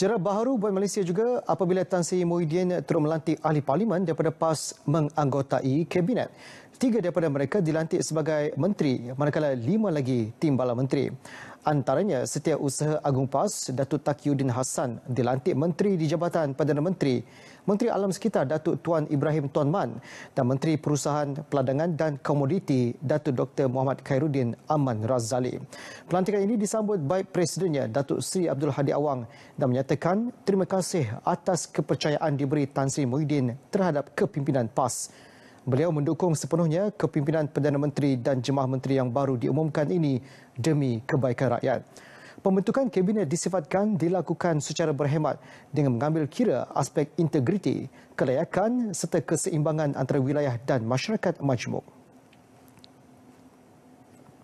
Sejarah baharu buat Malaysia juga apabila Tan Sri Muhyiddin turut melantik ahli parlimen daripada PAS menganggotai kabinet. Tiga daripada mereka dilantik sebagai menteri, manakala lima lagi timbalan menteri. Antaranya Setiausaha Agung PAS Datuk Takiyuddin Hassan dilantik menteri di Jabatan Perdana Menteri, Menteri Alam Sekitar Datuk Tuan Ibrahim Tuan Man dan Menteri Perusahaan Peladangan dan Komoditi Datuk Dr Muhammad Khairuddin Aman Razali. Pelantikan ini disambut baik presidennya Datuk Seri Abdul Hadi Awang dan menyatakan terima kasih atas kepercayaan diberi Tan Sri Muhyiddin terhadap kepimpinan PAS. Beliau mendukung sepenuhnya kepimpinan Perdana Menteri dan Jemaah Menteri yang baru diumumkan ini demi kebaikan rakyat. Pembentukan kabinet disifatkan dilakukan secara berhemat dengan mengambil kira aspek integriti, kelayakan serta keseimbangan antara wilayah dan masyarakat majmuk.